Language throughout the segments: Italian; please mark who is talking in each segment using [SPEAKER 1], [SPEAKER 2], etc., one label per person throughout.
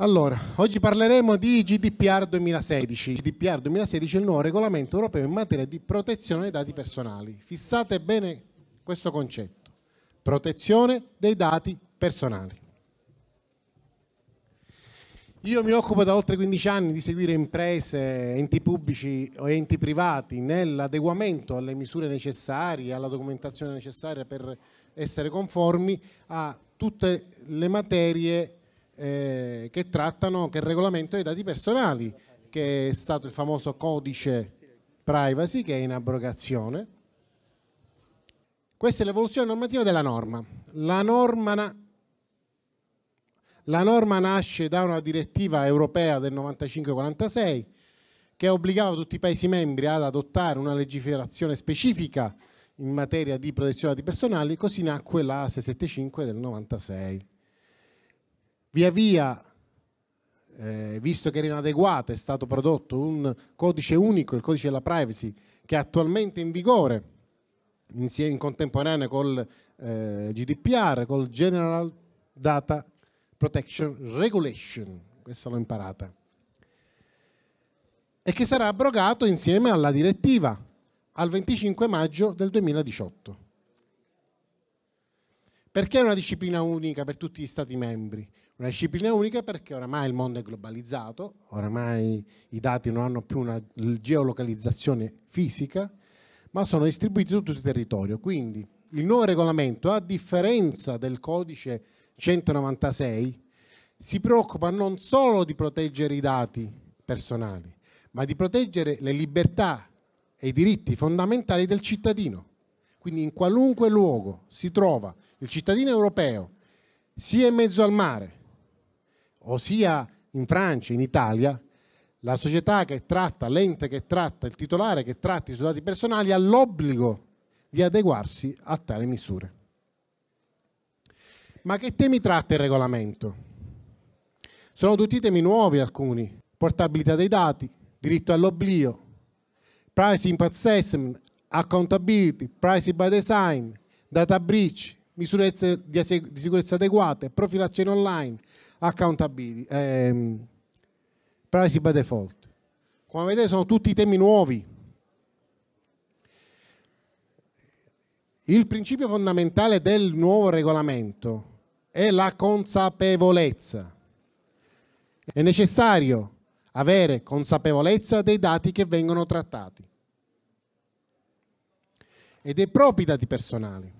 [SPEAKER 1] Allora, oggi parleremo di GDPR 2016. GDPR 2016 è il nuovo regolamento europeo in materia di protezione dei dati personali. Fissate bene questo concetto, protezione dei dati personali. Io mi occupo da oltre 15 anni di seguire imprese, enti pubblici o enti privati nell'adeguamento alle misure necessarie, alla documentazione necessaria per essere conformi a tutte le materie eh, che trattano, che regolamentano i dati personali, che è stato il famoso codice privacy che è in abrogazione. Questa è l'evoluzione normativa della norma. La norma, na la norma nasce da una direttiva europea del 95-46 che obbligava tutti i Paesi membri ad adottare una legiferazione specifica in materia di protezione dei dati personali, così nacque la 675 del 96. Via via, eh, visto che era inadeguato, è stato prodotto un codice unico, il codice della privacy, che è attualmente in vigore, insieme in contemporanea col eh, GDPR, col General Data Protection Regulation. Questa l'ho imparata. E che sarà abrogato insieme alla direttiva al 25 maggio del 2018. Perché è una disciplina unica per tutti gli Stati membri? Una disciplina unica perché oramai il mondo è globalizzato, oramai i dati non hanno più una geolocalizzazione fisica, ma sono distribuiti su tutto il territorio. Quindi il nuovo regolamento, a differenza del codice 196, si preoccupa non solo di proteggere i dati personali, ma di proteggere le libertà e i diritti fondamentali del cittadino. Quindi in qualunque luogo si trova il cittadino europeo, sia in mezzo al mare, ossia in Francia, in Italia, la società che tratta, l'ente che tratta, il titolare che tratta i suoi dati personali ha l'obbligo di adeguarsi a tali misure. Ma che temi tratta il regolamento? Sono tutti temi nuovi alcuni, portabilità dei dati, diritto all'oblio, privacy impact assessment, accountability, privacy by design, data breach, misure di, sicurezza adeguate, profilazione online, accountability, ehm, privacy by default. Come vedete sono tutti temi nuovi. Il principio fondamentale del nuovo regolamento è la consapevolezza. È necessario avere consapevolezza dei dati che vengono trattati e dei propri dati personali.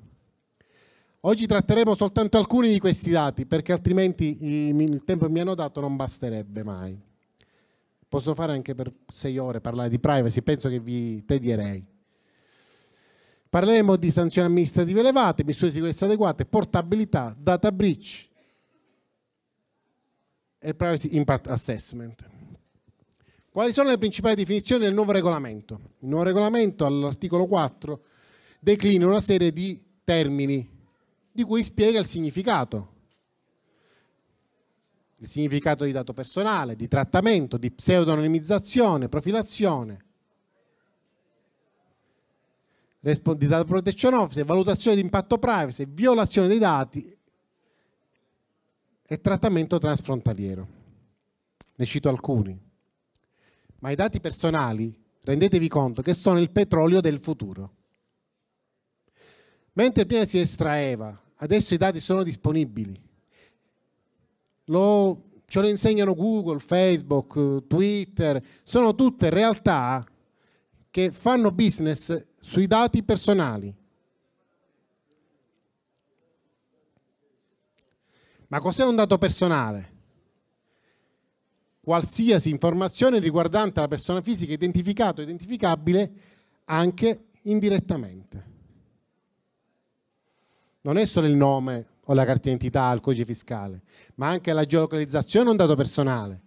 [SPEAKER 1] Oggi tratteremo soltanto alcuni di questi dati perché altrimenti il tempo che mi hanno dato non basterebbe mai. Posso fare anche per sei ore parlare di privacy, penso che vi tedierei. Parleremo di sanzioni amministrative elevate, misure di sicurezza adeguate, portabilità, data breach e privacy impact assessment. Quali sono le principali definizioni del nuovo regolamento? Il nuovo regolamento all'articolo 4 declina una serie di termini di cui spiega il significato. Il significato di dato personale, di trattamento, di pseudonimizzazione, profilazione, di data protection office, valutazione di impatto privacy, violazione dei dati e trattamento transfrontaliero. Ne cito alcuni. Ma i dati personali, rendetevi conto, che sono il petrolio del futuro. Mentre prima si estraeva, adesso i dati sono disponibili. Lo, ce lo insegnano Google, Facebook, Twitter, sono tutte realtà che fanno business sui dati personali. Ma cos'è un dato personale? Qualsiasi informazione riguardante la persona fisica identificata o identificabile anche indirettamente non è solo il nome o la carta d'identità al codice fiscale, ma anche la geolocalizzazione è un dato personale,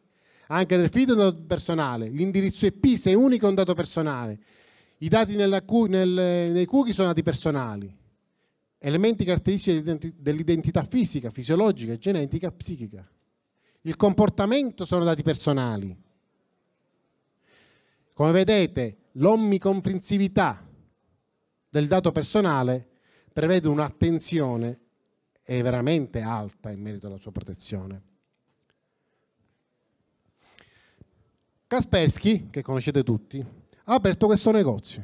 [SPEAKER 1] anche nel feed è un dato personale, l'indirizzo IP se è unico è un dato personale, i dati cu- nel, nei cookie sono dati personali, elementi caratteristici dell'identità fisica, fisiologica, genetica, psichica. Il comportamento sono dati personali. Come vedete, l'omnicomprensività del dato personale prevede un'attenzione veramente alta in merito alla sua protezione. Kaspersky, che conoscete tutti, ha aperto questo negozio,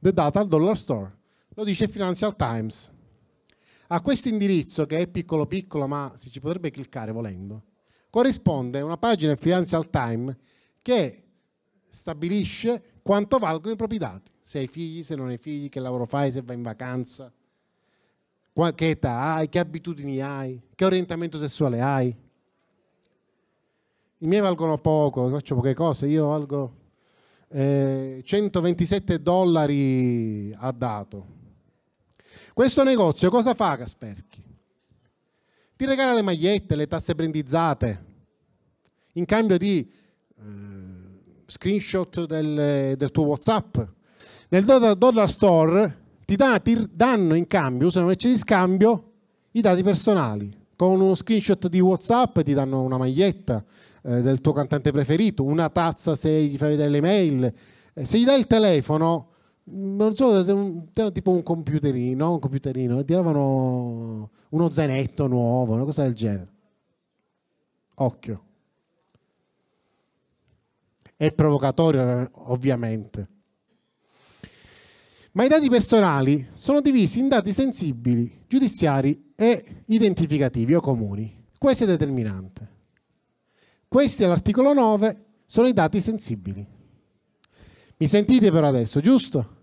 [SPEAKER 1] The Data Dollar Store, lo dice Financial Times. A questo indirizzo, che è piccolo piccolo, ma si ci potrebbe cliccare volendo, corrisponde una pagina Financial Times che stabilisce quanto valgono i propri dati se hai figli, se non hai figli, che lavoro fai, se vai in vacanza, che età hai, che abitudini hai, che orientamento sessuale hai. I miei valgono poco, faccio poche cose, io valgo eh, 127 dollari a dato. Questo negozio cosa fa Casperchi? Ti regala le magliette, le tasse brandizzate, in cambio di eh, screenshot del, del tuo WhatsApp nel dollar store ti, da, ti danno in cambio, usano invece di scambio, i dati personali. Con uno screenshot di WhatsApp ti danno una maglietta eh, del tuo cantante preferito, una tazza se gli fai vedere le mail. Eh, se gli dai il telefono, mm, non so, tipo un computerino, un computerino, ti davano uno zainetto nuovo, una cosa del genere. Occhio. È provocatorio, eh, ovviamente ma i dati personali sono divisi in dati sensibili, giudiziari e identificativi o comuni. Questo è determinante. Questi all'articolo 9 sono i dati sensibili. Mi sentite però adesso, giusto?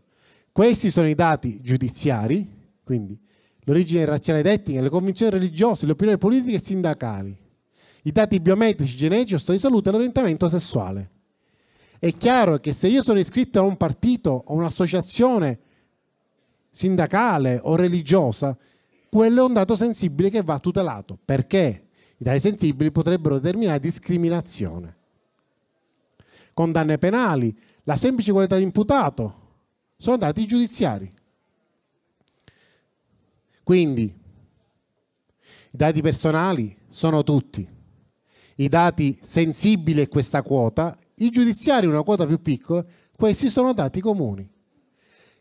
[SPEAKER 1] Questi sono i dati giudiziari, quindi l'origine razziale ed etnica, le convinzioni religiose, le opinioni politiche e sindacali, i dati biometrici, genetici, o di salute e l'orientamento sessuale. È chiaro che se io sono iscritto a un partito o un'associazione sindacale o religiosa, quello è un dato sensibile che va tutelato, perché i dati sensibili potrebbero determinare discriminazione. Condanne penali, la semplice qualità di imputato, sono dati giudiziari. Quindi, i dati personali sono tutti. I dati sensibili e questa quota, i giudiziari una quota più piccola, questi sono dati comuni.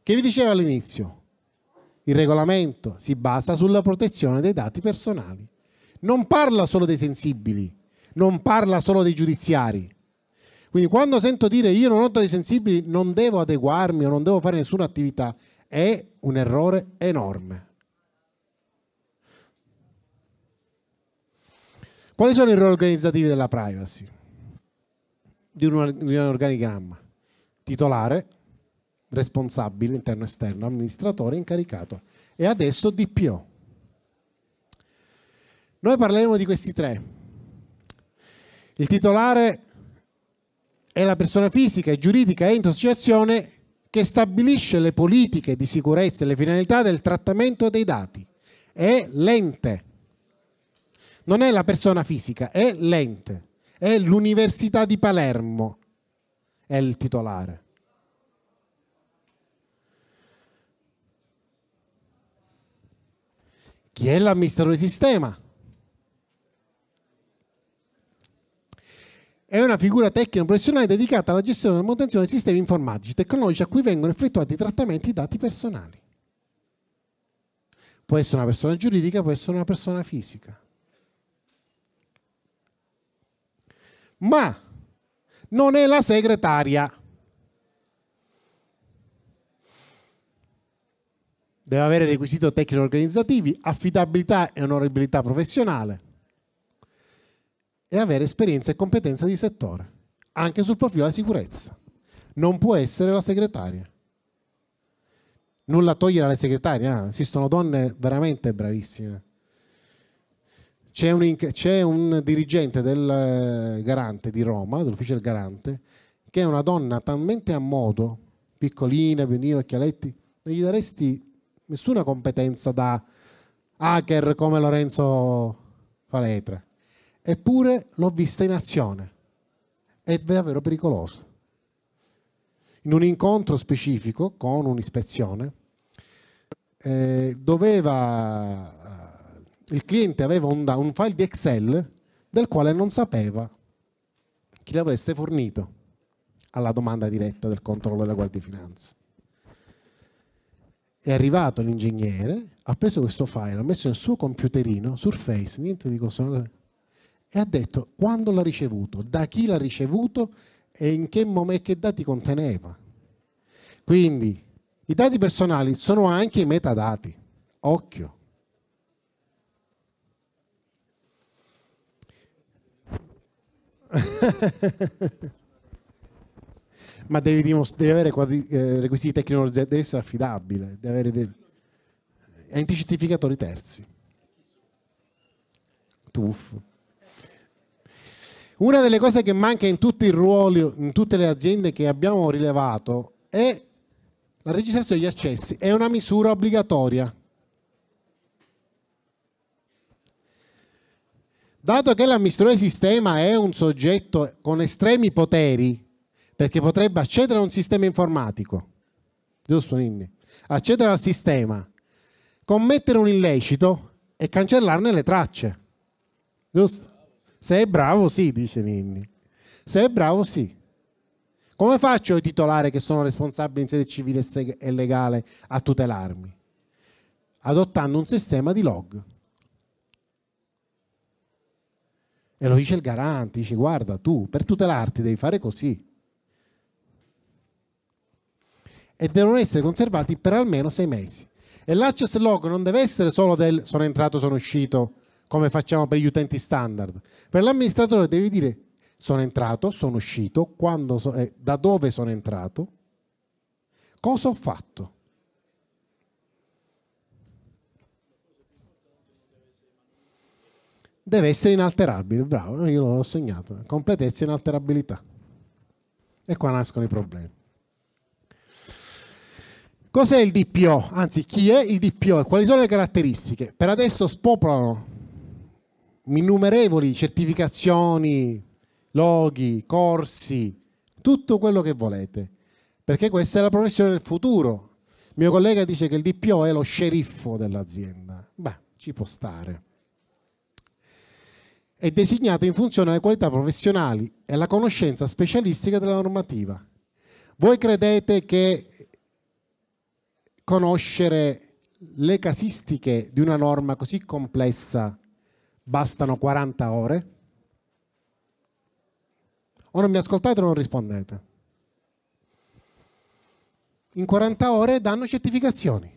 [SPEAKER 1] Che vi dicevo all'inizio? Il regolamento si basa sulla protezione dei dati personali. Non parla solo dei sensibili, non parla solo dei giudiziari. Quindi quando sento dire io non ho dati sensibili, non devo adeguarmi o non devo fare nessuna attività, è un errore enorme. Quali sono i ruoli organizzativi della privacy? di un, di un organigramma. Titolare, responsabile interno esterno, amministratore incaricato e adesso DPO. Noi parleremo di questi tre. Il titolare è la persona fisica e giuridica e in associazione che stabilisce le politiche di sicurezza e le finalità del trattamento dei dati. È l'ente. Non è la persona fisica, è l'ente è l'Università di Palermo, è il titolare. Chi è l'amministratore di sistema? È una figura tecnica professionale dedicata alla gestione e manutenzione dei sistemi informatici e tecnologici a cui vengono effettuati i trattamenti dati personali. Può essere una persona giuridica, può essere una persona fisica. ma non è la segretaria. Deve avere requisiti tecnico-organizzativi, affidabilità e onorabilità professionale e avere esperienza e competenza di settore, anche sul profilo della sicurezza. Non può essere la segretaria. Nulla togliere alle segretarie, ah, esistono donne veramente bravissime c'è un, c'è un dirigente del eh, garante di Roma, dell'ufficio del garante, che è una donna talmente a modo, piccolina, pienina, occhialetti, non gli daresti nessuna competenza da hacker come Lorenzo Paletra. Eppure l'ho vista in azione. È davvero pericoloso. In un incontro specifico con un'ispezione, eh, doveva il cliente aveva un, un file di Excel del quale non sapeva chi l'avesse fornito alla domanda diretta del controllo della Guardia di Finanza. È arrivato l'ingegnere, ha preso questo file, l'ha messo nel suo computerino, Surface, niente di cosa, e ha detto quando l'ha ricevuto, da chi l'ha ricevuto e in che momento e che dati conteneva. Quindi i dati personali sono anche i metadati. Occhio. Ma devi, devi avere quadri, eh, requisiti di tecnologia, devi essere affidabile, devi avere dei anticertificatori terzi. Tuff. Una delle cose che manca in tutti i ruoli, in tutte le aziende che abbiamo rilevato è la registrazione degli accessi. È una misura obbligatoria. Dato che l'amministratore sistema è un soggetto con estremi poteri, perché potrebbe accedere a un sistema informatico, giusto Ninni? Accedere al sistema, commettere un illecito e cancellarne le tracce, giusto? Se è bravo sì, dice Ninni. Se è bravo sì. Come faccio io titolare che sono responsabile in sede civile e legale a tutelarmi? Adottando un sistema di log. E lo dice il garante, dice guarda tu, per tutelarti devi fare così. E devono essere conservati per almeno sei mesi. E l'access log non deve essere solo del sono entrato, sono uscito, come facciamo per gli utenti standard. Per l'amministratore devi dire sono entrato, sono uscito, so, eh, da dove sono entrato, cosa ho fatto. deve essere inalterabile, bravo, io l'ho segnato, completezza e inalterabilità. E qua nascono i problemi. Cos'è il DPO? Anzi, chi è il DPO e quali sono le caratteristiche? Per adesso spopolano innumerevoli certificazioni, loghi, corsi, tutto quello che volete, perché questa è la professione del futuro. Il mio collega dice che il DPO è lo sceriffo dell'azienda. Beh, ci può stare è designata in funzione alle qualità professionali e alla conoscenza specialistica della normativa. Voi credete che conoscere le casistiche di una norma così complessa bastano 40 ore? O non mi ascoltate o non rispondete? In 40 ore danno certificazioni.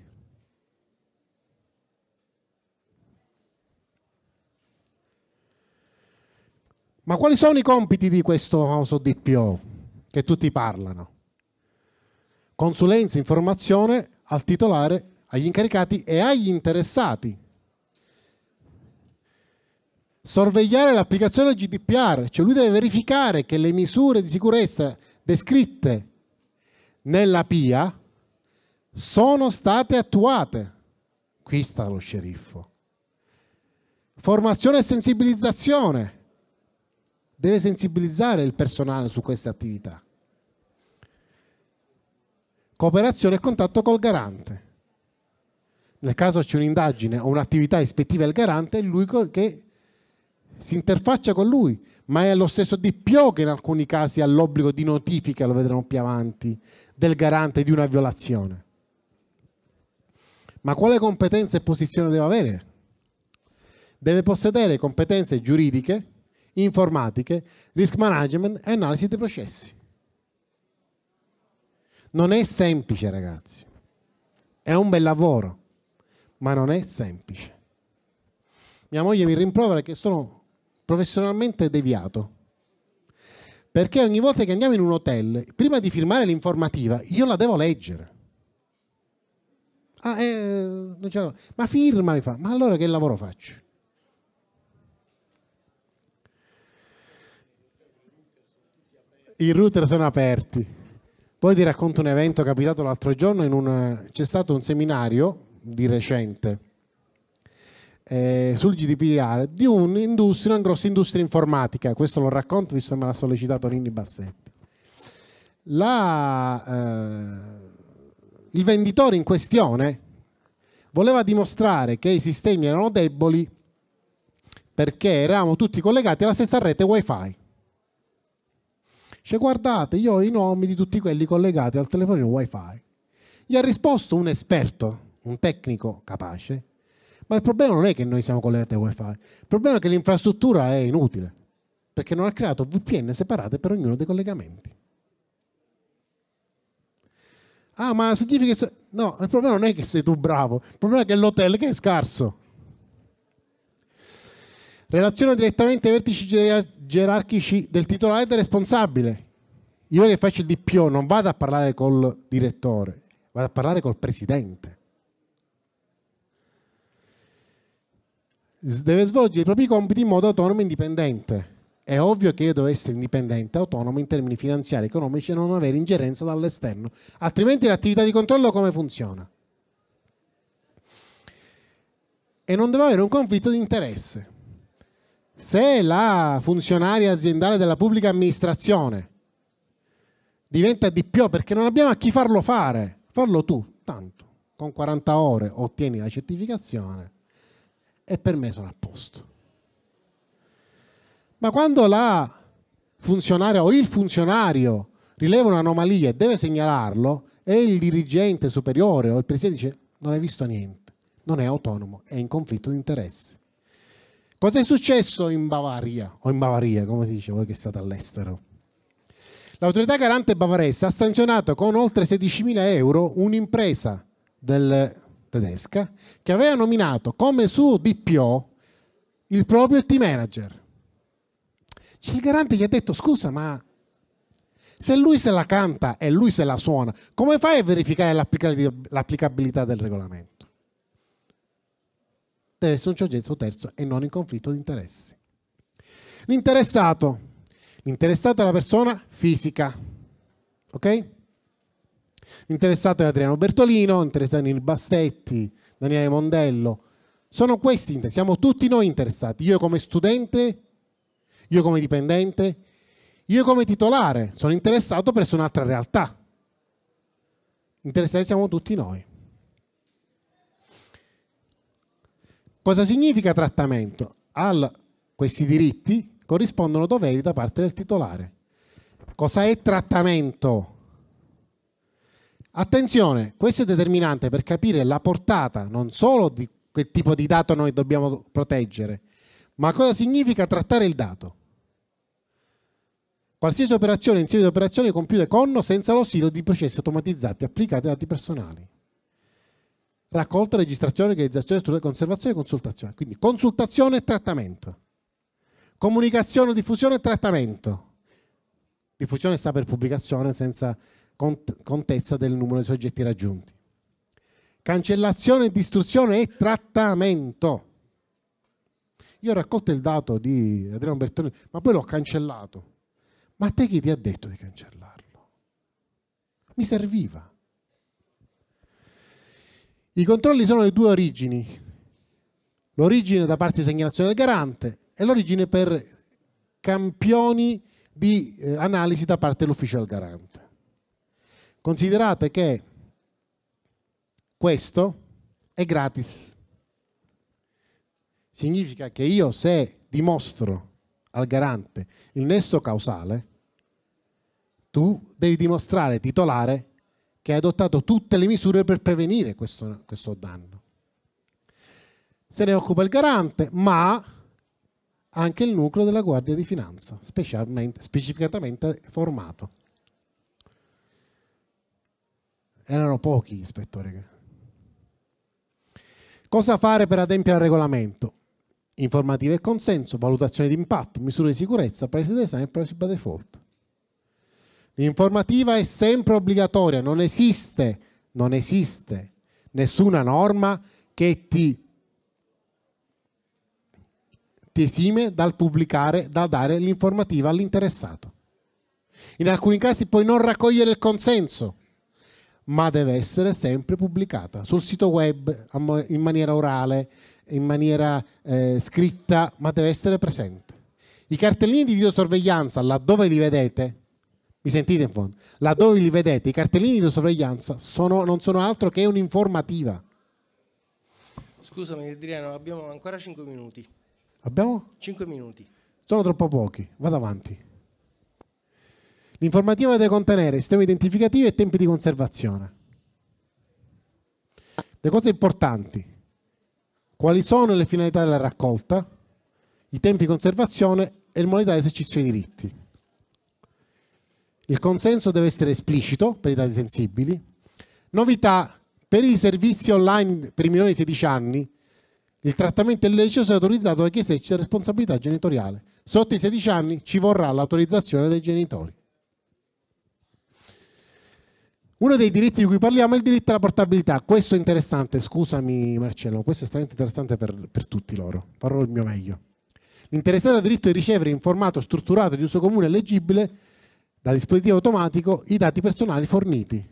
[SPEAKER 1] Ma quali sono i compiti di questo famoso DPO che tutti parlano? Consulenza, informazione al titolare, agli incaricati e agli interessati. Sorvegliare l'applicazione del GDPR, cioè lui deve verificare che le misure di sicurezza descritte nella PIA sono state attuate. Qui sta lo sceriffo. Formazione e sensibilizzazione deve sensibilizzare il personale su queste attività. Cooperazione e contatto col garante. Nel caso c'è un'indagine o un'attività ispettiva al garante, è lui che si interfaccia con lui, ma è lo stesso DPO che in alcuni casi ha l'obbligo di notifica, lo vedremo più avanti, del garante di una violazione. Ma quale competenza e posizione deve avere? Deve possedere competenze giuridiche, informatiche, risk management e analisi dei processi. Non è semplice, ragazzi. È un bel lavoro, ma non è semplice. Mia moglie mi rimprovera che sono professionalmente deviato. Perché ogni volta che andiamo in un hotel, prima di firmare l'informativa, io la devo leggere. Ah, eh, ma firma mi fa. Ma allora che lavoro faccio? i router sono aperti. Poi ti racconto un evento capitato l'altro giorno, un, c'è stato un seminario di recente eh, sul GDPR di un'industria, una grossa industria informatica, questo lo racconto visto che me l'ha sollecitato Rini Bassetti. La, eh, il venditore in questione voleva dimostrare che i sistemi erano deboli perché eravamo tutti collegati alla stessa rete wifi. Cioè, guardate, io ho i nomi di tutti quelli collegati al telefonino wifi. Gli ha risposto un esperto, un tecnico capace, ma il problema non è che noi siamo collegati al wifi, il problema è che l'infrastruttura è inutile, perché non ha creato VPN separate per ognuno dei collegamenti. Ah, ma significa che... So no, il problema non è che sei tu bravo, il problema è che l'hotel che è scarso. Relazione direttamente ai vertici gerarchici del titolare del responsabile. Io che faccio il DPO non vado a parlare col direttore, vado a parlare col presidente. Deve svolgere i propri compiti in modo autonomo e indipendente. È ovvio che io devo essere indipendente, autonomo in termini finanziari, economici e non avere ingerenza dall'esterno, altrimenti l'attività di controllo come funziona? E non devo avere un conflitto di interesse se la funzionaria aziendale della pubblica amministrazione diventa di più perché non abbiamo a chi farlo fare, farlo tu, tanto, con 40 ore ottieni la certificazione e per me sono a posto. Ma quando la funzionaria o il funzionario rileva un'anomalia e deve segnalarlo e il dirigente superiore o il presidente dice non hai visto niente, non è autonomo, è in conflitto di interessi. Cosa è successo in Bavaria, o in Bavaria, come si dice voi che state all'estero? L'autorità garante bavarese ha sanzionato con oltre 16.000 euro un'impresa tedesca che aveva nominato come suo DPO il proprio team manager. Il garante gli ha detto scusa ma se lui se la canta e lui se la suona, come fai a verificare l'applicabilità del regolamento? deve essere un soggetto terzo e non in conflitto di interessi. L'interessato. L'interessato è la persona fisica. Ok? L'interessato è Adriano Bertolino, interessato Nil Bassetti, Daniele Mondello. Sono questi, siamo tutti noi interessati. Io come studente, io come dipendente, io come titolare. Sono interessato presso un'altra realtà. Interessati siamo tutti noi. Cosa significa trattamento? A questi diritti corrispondono doveri da parte del titolare. Cosa è trattamento? Attenzione, questo è determinante per capire la portata non solo di che tipo di dato noi dobbiamo proteggere, ma cosa significa trattare il dato. Qualsiasi operazione insieme seguito operazioni compiute con o senza l'ausilio di processi automatizzati applicati ai dati personali raccolta, registrazione, organizzazione, studio, conservazione e consultazione. Quindi consultazione e trattamento. Comunicazione, diffusione e trattamento. Diffusione sta per pubblicazione senza contezza del numero di soggetti raggiunti. Cancellazione, distruzione e trattamento. Io ho raccolto il dato di Adriano Bertoni, ma poi l'ho cancellato. Ma te chi ti ha detto di cancellarlo? Mi serviva. I controlli sono di due origini, l'origine da parte di segnalazione del garante e l'origine per campioni di eh, analisi da parte dell'ufficio del garante. Considerate che questo è gratis. Significa che io se dimostro al garante il nesso causale, tu devi dimostrare titolare che ha adottato tutte le misure per prevenire questo, questo danno. Se ne occupa il garante, ma anche il nucleo della Guardia di Finanza, specificatamente formato. Erano pochi gli ispettori. Cosa fare per adempiere al regolamento? Informative e consenso, valutazione di impatto, misure di sicurezza, presa d'esame e principio default. L'informativa è sempre obbligatoria, non esiste, non esiste nessuna norma che ti, ti esime dal pubblicare, dal dare l'informativa all'interessato. In alcuni casi puoi non raccogliere il consenso, ma deve essere sempre pubblicata sul sito web in maniera orale, in maniera eh, scritta, ma deve essere presente. I cartellini di videosorveglianza, laddove li vedete, mi sentite in fondo? Laddove li vedete, i cartellini di sorveglianza sono, non sono altro che un'informativa. Scusami Adriano, abbiamo ancora 5 minuti. Abbiamo? 5 minuti. Sono troppo pochi, vado avanti. L'informativa deve contenere sistemi identificativi e tempi di conservazione. Le cose importanti, quali sono le finalità della raccolta, i tempi di conservazione e il modalità di esercizio dei diritti. Il consenso deve essere esplicito per i dati sensibili. Novità, per i servizi online per i minori di 16 anni, il trattamento illecito sarà autorizzato da chi esercita responsabilità genitoriale. Sotto i 16 anni ci vorrà l'autorizzazione dei genitori. Uno dei diritti di cui parliamo è il diritto alla portabilità. Questo è interessante, scusami Marcello, questo è estremamente interessante per, per tutti loro. Farò il mio meglio. L'interessato ha diritto di ricevere in formato strutturato di uso comune e leggibile dal dispositivo automatico i dati personali forniti.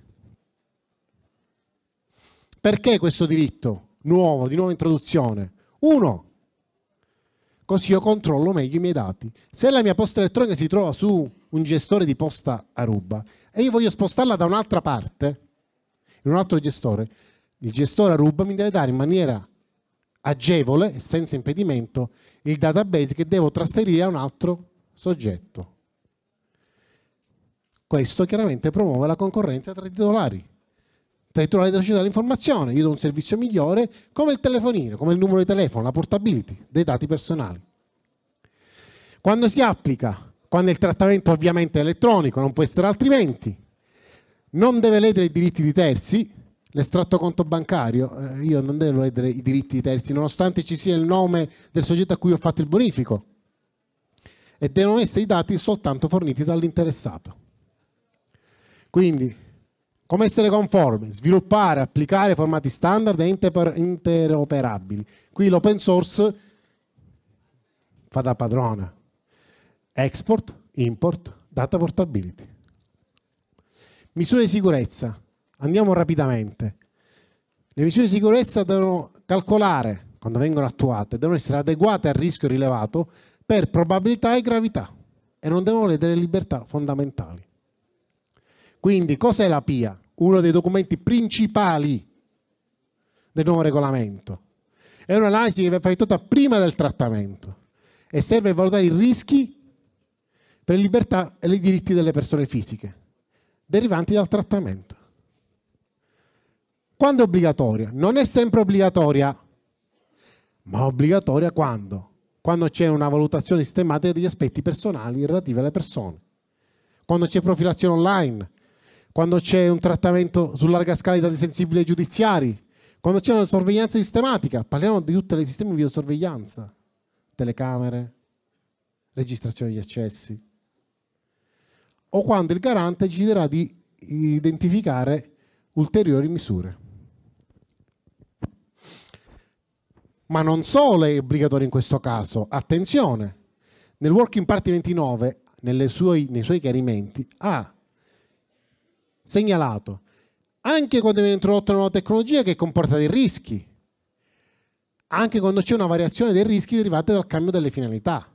[SPEAKER 1] Perché questo diritto nuovo, di nuova introduzione? Uno, così io controllo meglio i miei dati. Se la mia posta elettronica si trova su un gestore di posta Aruba e io voglio spostarla da un'altra parte, in un altro gestore, il gestore Aruba mi deve dare in maniera agevole e senza impedimento il database che devo trasferire a un altro soggetto questo chiaramente promuove la concorrenza tra i titolari. Tra i titolari della società dell'informazione, io do un servizio migliore come il telefonino, come il numero di telefono, la portability dei dati personali. Quando si applica, quando il trattamento ovviamente è elettronico, non può essere altrimenti, non deve ledere i diritti di terzi, l'estratto conto bancario, eh, io non devo ledere i diritti di terzi, nonostante ci sia il nome del soggetto a cui ho fatto il bonifico, e devono essere i dati soltanto forniti dall'interessato. Quindi, come essere conformi? Sviluppare, applicare formati standard e inter interoperabili. Qui l'open source fa da padrona. Export, import, data portability. Misure di sicurezza. Andiamo rapidamente. Le misure di sicurezza devono calcolare, quando vengono attuate, devono essere adeguate al rischio rilevato per probabilità e gravità e non devono ledere libertà fondamentali. Quindi cos'è la PIA? Uno dei documenti principali del nuovo regolamento. È un'analisi che è effettuata prima del trattamento e serve a valutare i rischi per le libertà e i diritti delle persone fisiche derivanti dal trattamento. Quando è obbligatoria? Non è sempre obbligatoria, ma obbligatoria quando? Quando c'è una valutazione sistematica degli aspetti personali relativi alle persone, quando c'è profilazione online, quando c'è un trattamento su larga scala di dati sensibili ai giudiziari, quando c'è una sorveglianza sistematica, parliamo di tutti i sistemi di videosorveglianza, telecamere, registrazione degli accessi, o quando il garante deciderà di identificare ulteriori misure. Ma non solo è obbligatorio in questo caso, attenzione, nel Working Party 29, sue, nei suoi chiarimenti, ha segnalato, anche quando viene introdotta una nuova tecnologia che comporta dei rischi, anche quando c'è una variazione dei rischi derivati dal cambio delle finalità.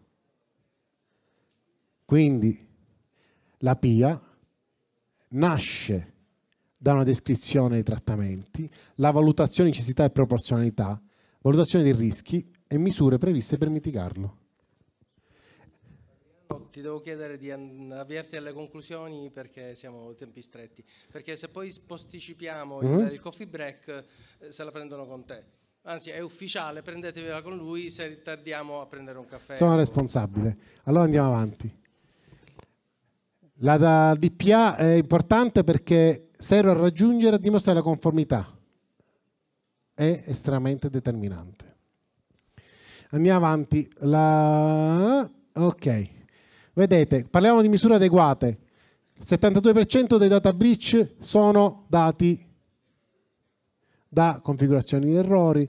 [SPEAKER 1] Quindi la PIA nasce da una descrizione dei trattamenti, la valutazione di necessità e proporzionalità, valutazione dei rischi e misure previste per mitigarlo ti devo chiedere di avviarti alle conclusioni perché siamo a tempi stretti, perché se poi posticipiamo mm il, mm-hmm. il, coffee break eh, se la prendono con te. Anzi, è ufficiale, prendetevela con lui se tardiamo a prendere un caffè. Sono responsabile. Allora andiamo avanti. La DPA è importante perché serve a raggiungere e dimostrare la conformità. È estremamente determinante. Andiamo avanti. La... Ok. Vedete, parliamo di misure adeguate. Il 72% dei data breach sono dati da configurazioni di errori,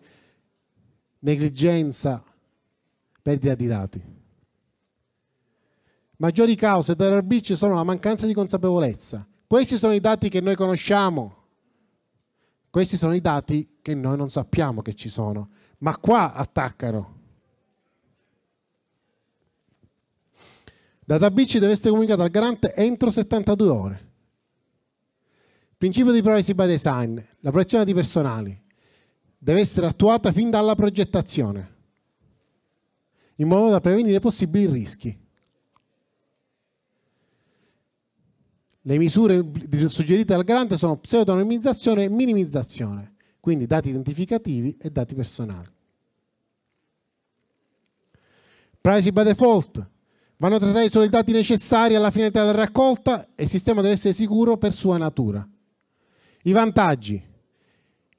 [SPEAKER 1] negligenza, perdita di dati. Maggiori cause data breach sono la mancanza di consapevolezza. Questi sono i dati che noi conosciamo. Questi sono i dati che noi non sappiamo che ci sono. Ma qua attaccano. Databc deve essere comunicata al garante entro 72 ore. Principio di privacy by design, la protezione dei personali, deve essere attuata fin dalla progettazione, in modo da prevenire possibili rischi. Le misure suggerite dal garante sono pseudonimizzazione e minimizzazione, quindi dati identificativi e dati personali. Privacy by default, Vanno trattati solo i dati necessari alla fine della raccolta e il sistema deve essere sicuro per sua natura. I vantaggi.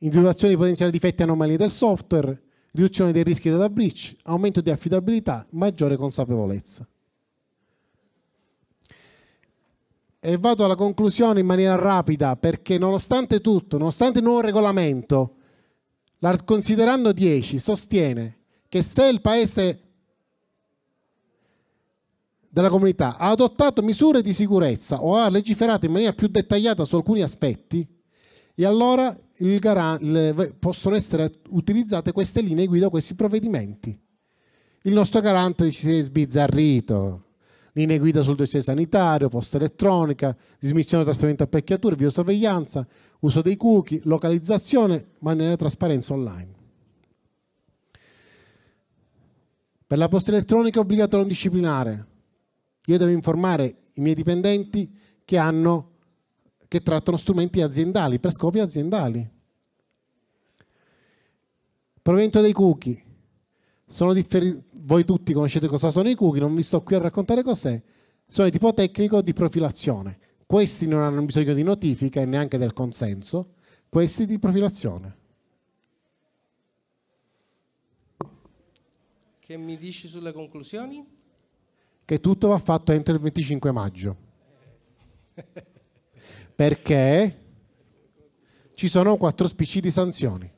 [SPEAKER 1] Individuazione di potenziali difetti e anomalie del software, riduzione dei rischi data breach, aumento di affidabilità, maggiore consapevolezza. E vado alla conclusione in maniera rapida perché nonostante tutto, nonostante il nuovo regolamento, considerando 10 sostiene che se il paese della comunità ha adottato misure di sicurezza o ha legiferato in maniera più dettagliata su alcuni aspetti, e allora garan- possono essere utilizzate queste linee guida questi provvedimenti. Il nostro garante ci si è sbizzarrito, linee guida sul dossier sanitario, posta elettronica, dismissione e trasparente apparecchiature, videosorveglianza, uso dei cookie, localizzazione, ma nella trasparenza online. Per la posta elettronica è obbligatorio non disciplinare, io devo informare i miei dipendenti che, hanno, che trattano strumenti aziendali, per scopi aziendali. Provento dei cookie. Voi tutti conoscete cosa sono i cookie, non vi sto qui a raccontare cos'è. Sono di tipo tecnico di profilazione. Questi non hanno bisogno di notifica e neanche del consenso, questi di profilazione. Che mi dici sulle conclusioni? che tutto va fatto entro il 25 maggio. Perché ci sono quattro spicci di sanzioni.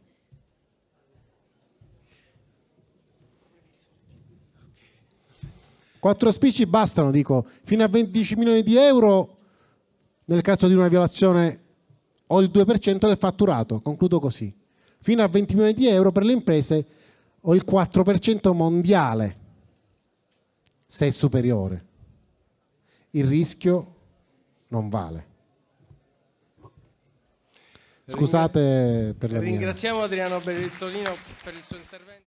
[SPEAKER 1] Quattro spicci bastano, dico, fino a 20 milioni di euro nel caso di una violazione o il 2% del fatturato, concludo così. Fino a 20 milioni di euro per le imprese o il 4% mondiale se è superiore. Il rischio non vale. Scusate per la Ringraziamo Adriano Berrettolino per il suo intervento.